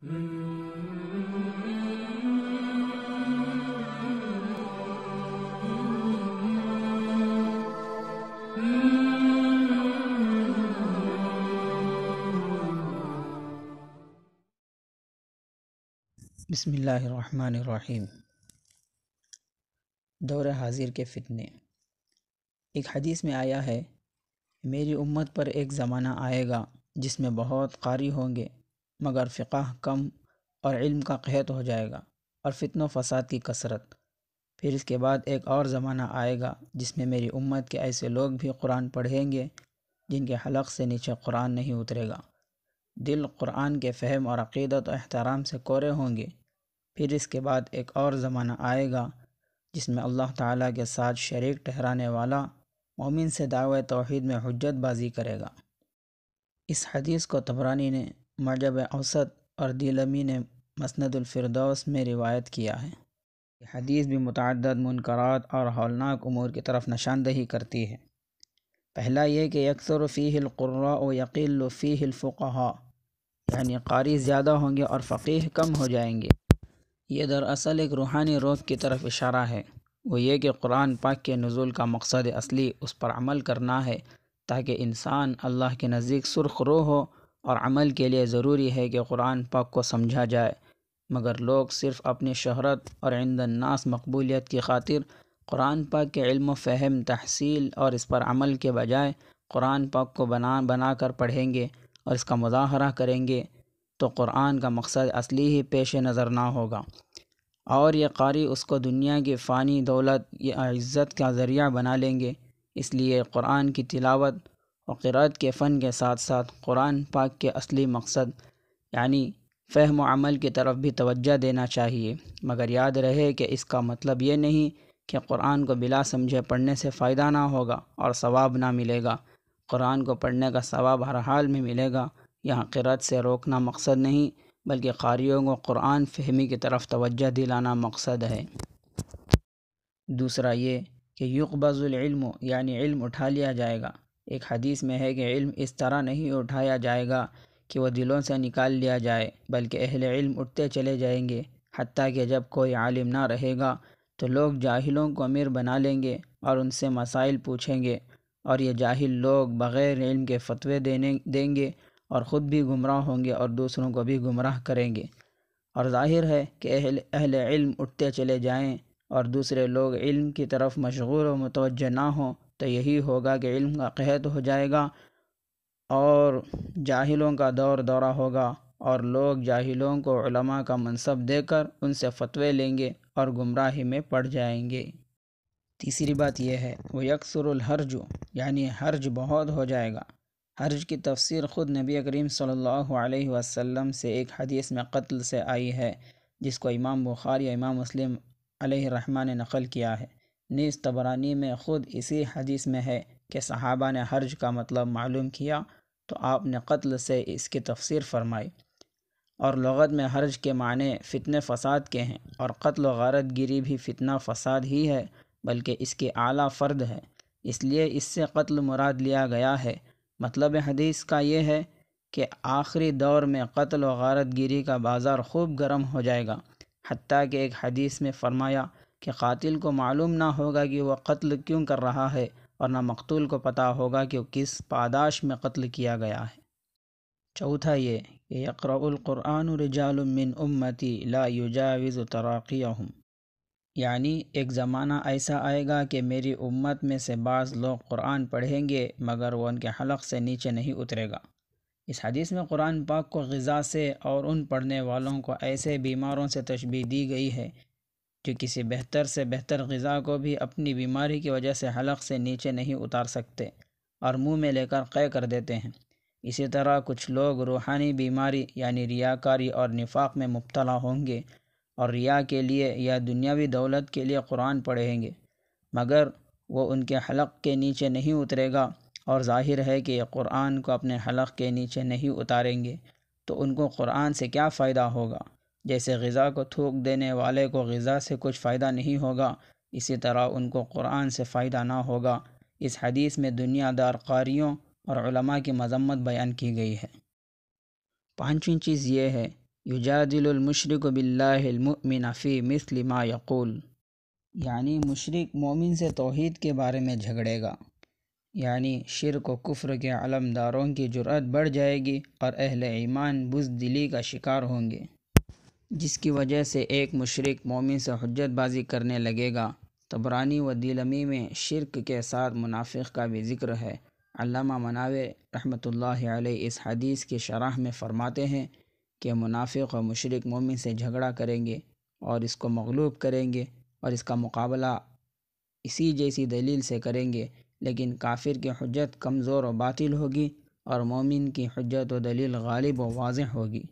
बसमीम दौर हाजिर के फितने एक हदीस में आया है मेरी उम्मत पर एक ज़माना आएगा जिसमें बहुत कारी होंगे मगर फ़िकाह कम और इल्म का कहत हो जाएगा और फितन फसाद की कसरत फिर इसके बाद एक और ज़माना आएगा जिसमें मेरी उम्मत के ऐसे लोग भी कुरान पढ़ेंगे जिनके हलक से नीचे कुरान नहीं उतरेगा दिल कुरान के फहम और अक़ीदत और अहतराम से कोरे होंगे फिर इसके बाद एक और ज़माना आएगा जिसमें अल्लाह ताला के साथ शरीक ठहराने वाला मोमिन से दावे तोहद में हजतबाजी करेगा इस हदीस को तबरानी ने मजब औसत और दिलमी ने मसनदफ़रदौस में रिवायत किया है ये हदीस भी मतद मुनकरात और हौलनाक अमूर की तरफ निशानदही करती है पहला यह कि अक्सर फ़ीहलकुर्रा यकील फ़ीहलफ़ा यानी कारी ज़्यादा होंगे और फ़कीह कम हो जाएंगे ये दरअसल एक रूहानी रोग की तरफ इशारा है वो ये कि कुरान पाक के नज़ुल का मकसद असली उस पर अमल करना है ताकि इंसान अल्लाह के नज़दीक सुरख रो हो और अमल के लिए ज़रूरी है कि कुरान पाक को समझा जाए मगर लोग सिर्फ़ अपनी शहरत और आइंदनास मकबूलियत की खातिर कुरान पाक के इल्म फ़हम तहसील और इस पर अमल के बजाय कुरान पाक को बना बना कर पढ़ेंगे और इसका मुजाहरा करेंगे तो कुरान का मकसद असली ही पेश नज़र ना होगा और ये कारी उसको दुनिया की फ़ानी दौलत या इज़्ज़त का ज़रिया बना लेंगे इसलिए कुरान की तिलावत और क़रात के फ़न के साथ साथ कुरान पाक के असली मकसद यानी फ़हम अमल की तरफ भी तवज्जो देना चाहिए मगर याद रहे कि इसका मतलब ये नहीं कि कुरान को बिला समझे पढ़ने से फ़ायदा ना होगा और सवाब ना मिलेगा कुरान को पढ़ने का सवाब हर हाल में मिलेगा यहाँ क़रत से रोकना मकसद नहीं बल्कि खारियों को कुरान फहमी की तरफ तवज्जो दिलाना मकसद है दूसरा ये कि बजुल यानी इल्म उठा लिया जाएगा एक हदीस में है कि इल्म इस तरह नहीं उठाया जाएगा कि वह दिलों से निकाल लिया जाए बल्कि अहल इल्म उठते चले जाएंगे हती कि जब कोई आलिम ना रहेगा तो लोग जाहिलों को अमीर बना लेंगे और उनसे मसाइल पूछेंगे और ये जाहिल लोग बग़ैर इल्म के फतवे देने देंगे और ख़ुद भी गुमराह होंगे और दूसरों को भी गुमराह करेंगे और जाहिर है कि अहल अहल इल्म उठते चले जाएँ और दूसरे लोग इल्म की तरफ मशगूल व मतवज ना हों तो यही होगा कि इल्म का कहत हो जाएगा और जाहिलों का दौर दौरा होगा और लोग जाहिलों को उलमा का मनसब देकर उनसे फतवे लेंगे और गुमराही में पड़ जाएंगे तीसरी बात यह है वो यकसरहरज यानी हर्ज बहुत हो जाएगा हर्ज की तफसीर ख़ुद नबी करीम सल्लल्लाहु अलैहि वसल्लम से एक हदीस में कत्ल से आई है जिसको इमाम बुखारी या इमाम मुस्लिम अलैहि ने नकल किया है नीज़ तबरानी में ख़ुद इसी हदीस में है कि सहाबा ने हर्ज का मतलब मालूम किया तो आपने कत्ल से इसकी तफसीर फरमाई और लगत में हर्ज के माने फ़ितने फ़साद के हैं और कत्ल गारत गिरी भी फितना फ़साद ही है बल्कि इसके आला फ़र्द है इसलिए इससे कत्ल मुराद लिया गया है मतलब हदीस का ये है कि आखिरी दौर में कत्ल व गारत गिरी का बाज़ार खूब गर्म हो जाएगा हती कि एक हदीस में फ़रमाया कि कतिल को मालूम ना होगा कि वह कत्ल क्यों कर रहा है और ना मकतूल को पता होगा कि वह किस पादाश में कत्ल किया गया है चौथा ये कि यक्रक़ुरआन रजालमिन उम्मती ला तराक़िया हम यानी एक ज़माना ऐसा आएगा कि मेरी उम्मत में से बाज़ लोग कुरान पढ़ेंगे मगर वह उनके हलक से नीचे नहीं उतरेगा इस हदीस में कुरान पाक को गज़ा से और उन पढ़ने वालों को ऐसे बीमारों से तशबी दी गई है जो किसी बेहतर से बेहतर गज़ा को भी अपनी बीमारी की वजह से हलक से नीचे नहीं उतार सकते और मुंह में लेकर क़य कर देते हैं इसी तरह कुछ लोग रूहानी बीमारी यानी रियाकारी और निफाक में मुबतला होंगे और रिया के लिए या दुनियावी दौलत के लिए कुरान पढ़ेंगे मगर वो उनके हलक के नीचे नहीं उतरेगा और ज़ाहिर है कि क़ुरान को अपने हलक़ के नीचे नहीं उतारेंगे तो उनको क़ुरान से क्या फ़ायदा होगा जैसे गज़ा को थूक देने वाले को गज़ा से कुछ फ़ायदा नहीं होगा इसी तरह उनको क़ुरान से फ़ायदा ना होगा इस हदीस में दुनियादार कारियों और की मजम्मत बयान की गई है पाँचवीं चीज़ ये है युजादिलमशरक बिल्लामिनफ़ी मिसलिमा यक़ुल यानी मुशरक मोमिन से तोहद के बारे में झगड़ेगा यानी शिरक व कुफ्र के अलमदारों की जुरात बढ़ जाएगी और अहल ईमान बुजदिली का शिकार होंगे जिसकी वजह से एक मशरक मोमिन से हजतबाजी करने लगेगा तबरानी तो व दिलमी में शिरक के साथ मुनाफिक का भी जिक्र है अल्लामा मनावे रहमतुल्लाह इस हदीस की शराह में फ़रमाते हैं कि मुनाफिक व मशरक मोमिन से झगड़ा करेंगे और इसको मगलूब करेंगे और इसका मुकाबला इसी जैसी दलील से करेंगे लेकिन काफिर की हजत कमज़ोर व बातिल होगी और मोमिन की हजत व दलील गालिब व वाज होगी